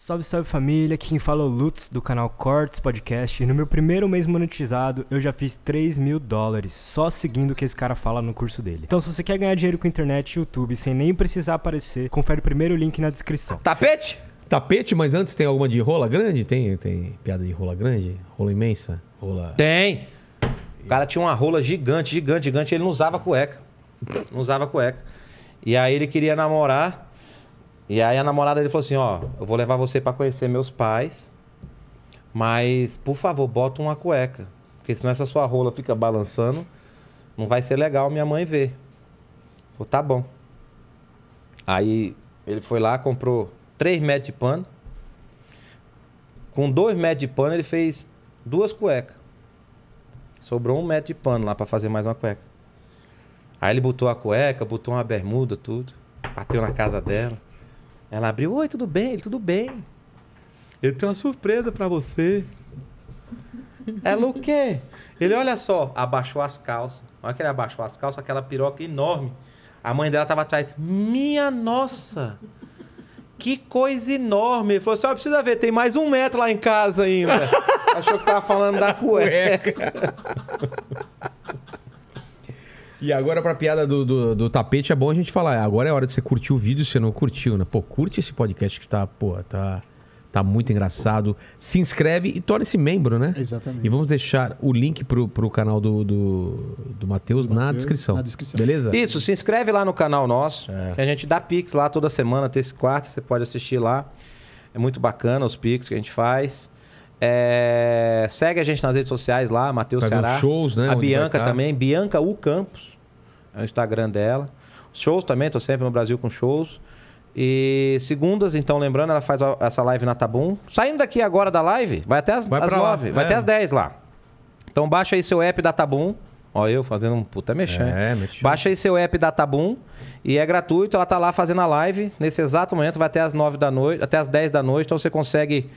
Salve, salve família, aqui quem fala é o Lutz do canal Cortes Podcast e no meu primeiro mês monetizado eu já fiz 3 mil dólares só seguindo o que esse cara fala no curso dele. Então se você quer ganhar dinheiro com internet e YouTube sem nem precisar aparecer, confere o primeiro link na descrição. Tapete? Tapete, mas antes tem alguma de rola grande? Tem, tem piada de rola grande? Rola imensa? Rola... Tem! O cara tinha uma rola gigante, gigante, gigante, ele não usava cueca. Não usava cueca. E aí ele queria namorar... E aí a namorada ele falou assim: ó, eu vou levar você para conhecer meus pais, mas por favor, bota uma cueca. Porque senão essa sua rola fica balançando, não vai ser legal minha mãe ver. Falou, tá bom. Aí ele foi lá, comprou três metros de pano. Com dois metros de pano, ele fez duas cuecas. Sobrou um metro de pano lá para fazer mais uma cueca. Aí ele botou a cueca, botou uma bermuda, tudo. Bateu na casa dela. Ela abriu, oi, tudo bem? Ele, tudo bem. Eu tenho uma surpresa para você. Ela, o quê? Ele, olha só, abaixou as calças. Olha que ele abaixou as calças, aquela piroca enorme. A mãe dela tava atrás. Minha nossa! Que coisa enorme! Ele falou assim: precisa ver, tem mais um metro lá em casa ainda. Achou que tava falando da cueca. E agora, pra piada do, do, do, tapete, é bom a gente falar. Agora é hora de você curtir o vídeo se você não curtiu, né? Pô, curte esse podcast que tá, pô, tá, tá muito engraçado. Se inscreve e torne-se membro, né? Exatamente. E vamos deixar o link pro, pro canal do, do, do Matheus na descrição. Na descrição. Beleza? Isso, se inscreve lá no canal nosso. É. a gente dá Pix lá toda semana, terça e quarta. Você pode assistir lá. É muito bacana os Pix que a gente faz. É... Segue a gente nas redes sociais lá, Matheus Ceará. shows, né? A Bianca tá. também, Bianca U Campos, é o Instagram dela. Shows também, tô sempre no Brasil com shows. E segundas, então, lembrando, ela faz essa live na Tabum. Saindo daqui agora da live, vai até as, vai as 9, lá. vai é. até as 10 lá. Então baixa aí seu app da Tabum. Ó, eu fazendo um puta mexendo, É, Baixa aí seu app da Tabum e é gratuito. Ela tá lá fazendo a live. Nesse exato momento, vai até as nove da noite, até as 10 da noite. Então você consegue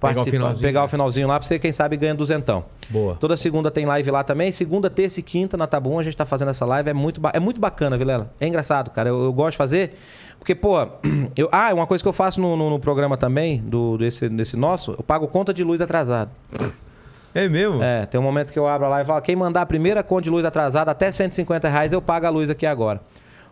pegar o, pegar o finalzinho lá pra você, quem sabe, ganha duzentão. Boa. Toda segunda tem live lá também. Segunda, terça e quinta na Tabum, a gente tá fazendo essa live. É muito, é muito bacana, Vilela. É engraçado, cara. Eu, eu gosto de fazer. Porque, pô, eu, ah, uma coisa que eu faço no, no, no programa também, do, desse, desse nosso, eu pago conta de luz atrasada É mesmo? É, tem um momento que eu abro lá e falo, quem mandar a primeira conta de luz atrasada até 150 reais, eu pago a luz aqui agora.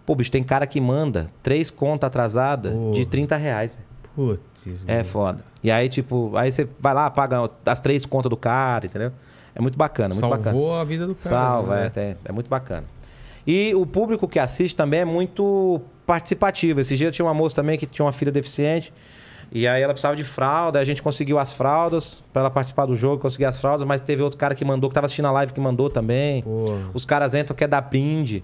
Pô, bicho, tem cara que manda três contas atrasadas oh. de 30 reais. Véio. Putz. É foda. E aí, tipo, aí você vai lá, paga as três contas do cara, entendeu? É muito bacana, muito Salvou bacana. Salvou a vida do cara. Salva, né? é, é muito bacana. E o público que assiste também é muito participativo. Esse dia tinha uma moça também que tinha uma filha deficiente. E aí ela precisava de fralda, a gente conseguiu as fraldas para ela participar do jogo, conseguir as fraldas, mas teve outro cara que mandou, que tava assistindo a live que mandou também. Porra. Os caras entram, quer dar brinde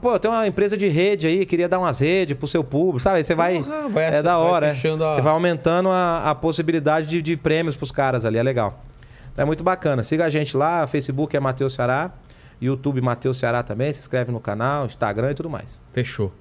pô, tem uma empresa de rede aí, queria dar umas redes pro seu público, sabe? Aí você vai. vai é da hora. é. Você vai aumentando a, a possibilidade de, de prêmios pros caras ali, é legal. É muito bacana. Siga a gente lá, Facebook é Matheus Ceará, YouTube Matheus Ceará também, se inscreve no canal, Instagram e tudo mais. Fechou.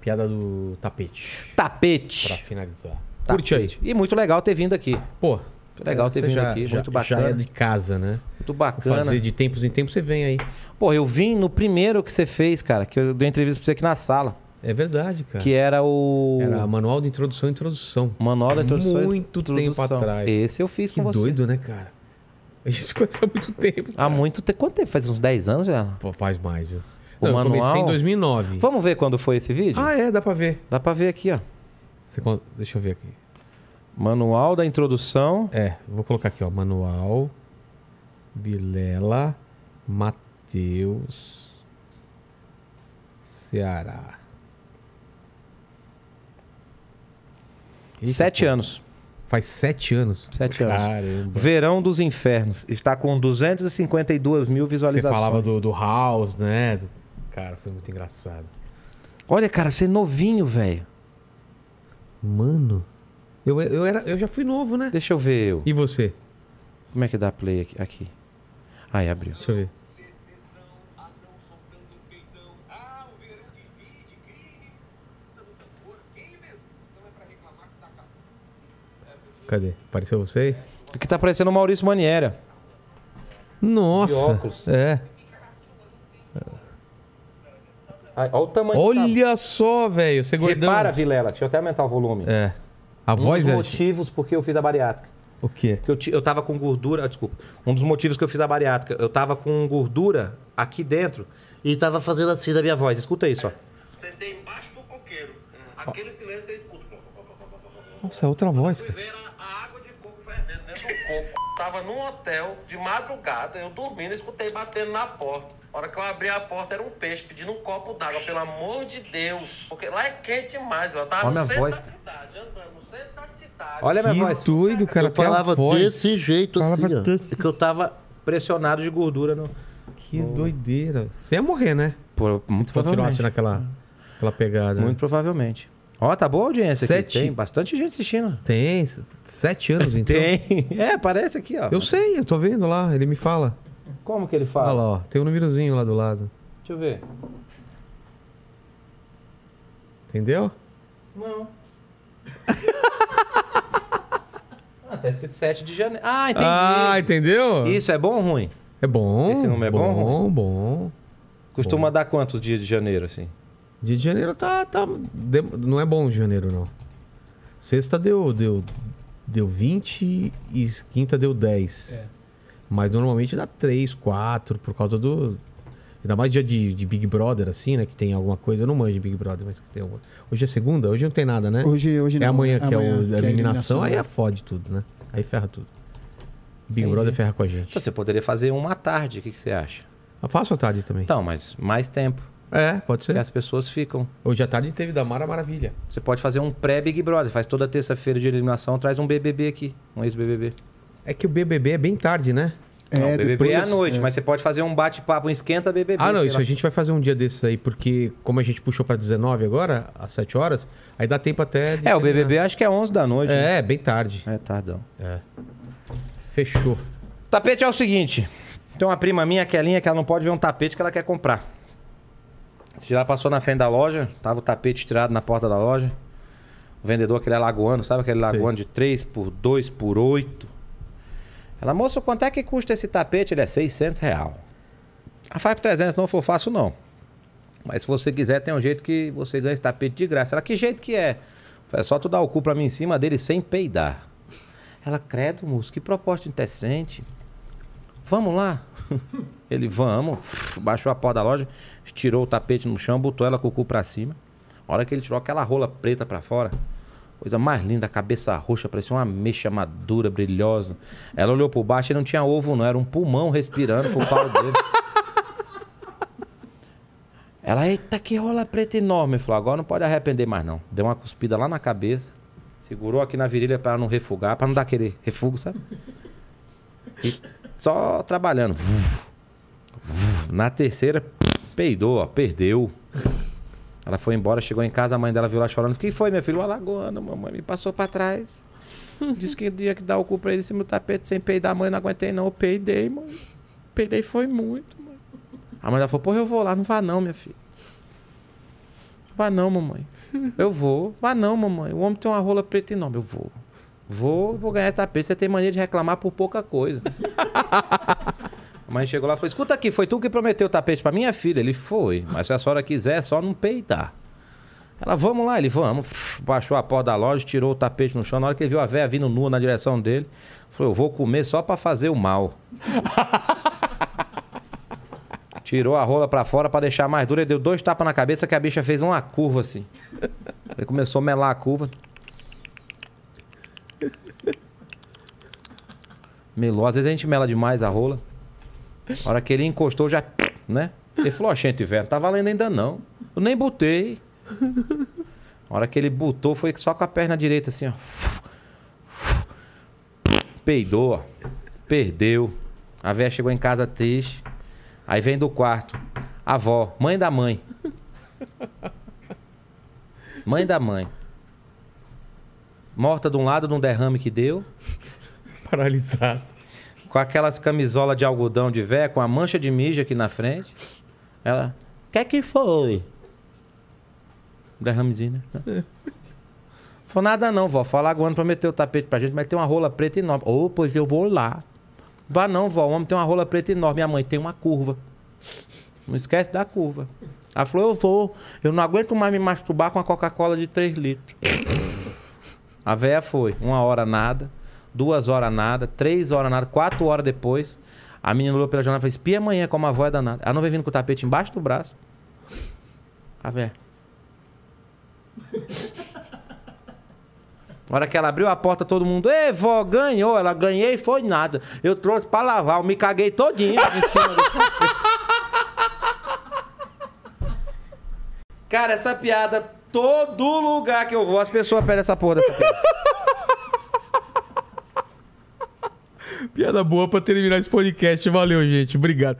Piada do tapete. Tapete. Pra finalizar. Tapete. Curte aí. E muito legal ter vindo aqui. Pô, Legal ter vindo já, aqui, já, muito bacana. Já é de casa, né? Muito bacana. Vou fazer de tempos em tempos você vem aí. Pô, eu vim no primeiro que você fez, cara, que eu dei entrevista pra você aqui na sala. É verdade, cara. Que era o. Era Manual de Introdução e Introdução. Manual de Introdução Muito introdução. tempo atrás. Esse eu fiz que com você. Que doido, né, cara? A gente se conhece há muito tempo. Cara. Há muito tempo. Quanto tempo? Faz uns 10 anos já? Pô, faz mais, viu? O Não, manual... Eu comecei em 2009. Vamos ver quando foi esse vídeo? Ah, é, dá pra ver. Dá pra ver aqui, ó. Você... Deixa eu ver aqui. Manual da introdução. É, vou colocar aqui, ó. Manual Bilela Mateus Ceará. Eita, sete anos. Faz sete anos? Sete anos. Caramba. Verão dos Infernos. Está com 252 mil visualizações. Você falava do, do House, né? Cara, foi muito engraçado. Olha, cara, você é novinho, velho. Mano. Eu, eu, era, eu já fui novo, né? Deixa eu ver eu. E você? Como é que dá play aqui? aqui. Aí, abriu. Deixa eu ver. Cadê? Apareceu você aí? Aqui tá aparecendo é o Maurício Maniera. Nossa. É. olha o tamanho Olha só, velho. Você gordão. Repara, Vilela. Deixa eu até aumentar o volume. É. A um voz dos é motivos de... porque eu fiz a bariátrica. O quê? Porque eu, eu tava com gordura. Desculpa. Um dos motivos que eu fiz a bariátrica, eu tava com gordura aqui dentro e tava fazendo assim da minha voz. Escuta isso, ó. Sentei embaixo do coqueiro. Aquele ó. silêncio você escuta. Nossa, é outra voz. Eu fui a, a água de coco fervendo dentro né? do coco estava num hotel de madrugada, eu dormindo, escutei batendo na porta. A hora que eu abri a porta era um peixe pedindo um copo d'água, pelo amor de Deus. Porque lá é quente demais, eu tava tá Olha no centro voz. da cidade, andando no centro da cidade. Olha que minha voz. doido, cara. Eu falava desse jeito falava assim, desse... que eu tava pressionado de gordura no... Que doideira. Você ia morrer, né? Por, muito provavelmente. continuasse naquela aquela pegada. Muito né? provavelmente. Ó, tá boa a audiência Sete... aqui. Tem bastante gente assistindo. Tem, sete anos então. Tem. É, parece aqui, ó. Eu sei, eu tô vendo lá, ele me fala. Como que ele fala? Olha lá, ó, tem um númerozinho lá do lado. Deixa eu ver. Entendeu? Não. ah, tá escrito 7 de janeiro. Ah, entendi. Ah, entendeu? Isso é bom ou ruim? É bom. Esse número é bom, bom ou ruim? Bom, bom. Costuma dar quantos dias de janeiro, assim? Dia de janeiro tá, tá. Não é bom de janeiro, não. Sexta deu, deu, deu 20 e quinta deu 10. É. Mas normalmente dá 3, 4 por causa do. Ainda mais dia de, de, Big Brother, assim, né? Que tem alguma coisa. Eu não manjo de Big Brother, mas tem alguma... Hoje é segunda? Hoje não tem nada, né? Hoje, hoje é não. É amanhã, amanhã né? que é, o, que é a eliminação, Aí é fode tudo, né? Aí ferra tudo. Big Entendi. Brother ferra com a gente. Então você poderia fazer uma tarde, o que, que você acha? Eu faço a tarde também. Então, mas mais tempo. É, pode ser. E as pessoas ficam. Hoje à tarde teve da Mara Maravilha. Você pode fazer um pré-Big Brother. Faz toda terça-feira de eliminação, traz um BBB aqui, um ex-BBB. É que o BBB é bem tarde, né? É, não, o BBB é à noite, é. mas você pode fazer um bate-papo, um esquenta BBB. Ah, não, isso lá. a gente vai fazer um dia desses aí, porque como a gente puxou para 19 agora, às 7 horas, aí dá tempo até... é, o BBB acho que é 11 da noite. Né? É, né? bem tarde. É, tardão. É. Fechou. Tapete é o seguinte, tem uma prima minha, aquelinha, é que ela não pode ver um tapete que ela quer comprar. Você já passou na frente da loja, tava o tapete tirado na porta da loja. O vendedor, aquele alagoano, sabe aquele alagoano de 3 por 2 por 8? Ela, moço, quanto é que custa esse tapete? Ele é 600 real. A Five 300 não foi fácil, não. Mas se você quiser, tem um jeito que você ganha esse tapete de graça. Ela, que jeito que é? É só tu dar o cu pra mim em cima dele sem peidar. Ela, credo, moço, que proposta indecente. Vamos lá? Ele, vamos, baixou a porta da loja, tirou o tapete no chão, botou ela com o cu pra cima. A hora que ele tirou aquela rola preta para fora, coisa mais linda, cabeça roxa, parecia uma mecha madura, brilhosa. Ela olhou por baixo e não tinha ovo, não, era um pulmão respirando por pau dele. Ela, eita, que rola preta enorme. Falou, agora não pode arrepender mais, não. Deu uma cuspida lá na cabeça, segurou aqui na virilha para não refugar, para não dar aquele refugo, sabe? E só trabalhando. Na terceira, peidou, ó, perdeu. Ela foi embora, chegou em casa, a mãe dela viu lá chorando. O que foi, meu filho? O alagoano, mamãe, me passou para trás. Disse que dia que dar o cu pra ele em cima do tapete sem peidar, mãe, não aguentei não. Eu peidei, mãe. Peidei foi muito, mãe. A mãe dela falou, porra, eu vou lá. Não vá não, minha filha. Vá não, mamãe. Eu vou. Vá não, mamãe. O homem tem uma rola preta enorme. Eu vou. Vou, vou ganhar esse tapete, você tem mania de reclamar por pouca coisa. a mãe chegou lá e falou: Escuta aqui, foi tu que prometeu o tapete para minha filha? Ele foi, mas se a senhora quiser, é só não peitar. Ela, vamos lá, ele, vamos. Baixou a porta da loja, tirou o tapete no chão. Na hora que ele viu a véia vindo nua na direção dele, falou: Eu vou comer só para fazer o mal. Tirou a rola para fora para deixar mais dura, deu dois tapas na cabeça que a bicha fez uma curva assim. Ele começou a melar a curva. Melou. Às vezes a gente mela demais a rola. A hora que ele encostou, já. Né? Ele falou: Ó, gente, velho, tá valendo ainda não. Eu nem botei. A hora que ele botou, foi só com a perna direita, assim, ó. Peidou, ó. Perdeu. A véia chegou em casa triste. Aí vem do quarto. A avó, mãe da mãe. Mãe da mãe. Morta de um lado de um derrame que deu paralisado. Com aquelas camisolas de algodão de véia, com a mancha de mija aqui na frente. Ela, o que que foi? Derramezinho, né? foi nada não, vó. Fala agora pra meter o tapete pra gente, mas tem uma rola preta enorme. Ô, oh, pois eu vou lá. Vá não, vó. O homem tem uma rola preta enorme. Minha mãe tem uma curva. Não esquece da curva. Ela falou, eu vou. Eu não aguento mais me masturbar com a Coca-Cola de 3 litros. a véia foi. Uma hora nada duas horas nada, três horas nada, quatro horas depois, a menina olhou pela janela e falou: espia amanhã com a avó é danada. Ela não veio vindo com o tapete embaixo do braço. A ver Na hora que ela abriu a porta, todo mundo, Ê, vó, ganhou. Ela ganhei e foi nada. Eu trouxe pra lavar, eu me caguei todinho. Cara, essa piada, todo lugar que eu vou, as pessoas pedem essa porra dessa piada. Piada boa pra terminar esse podcast. Valeu, gente. Obrigado.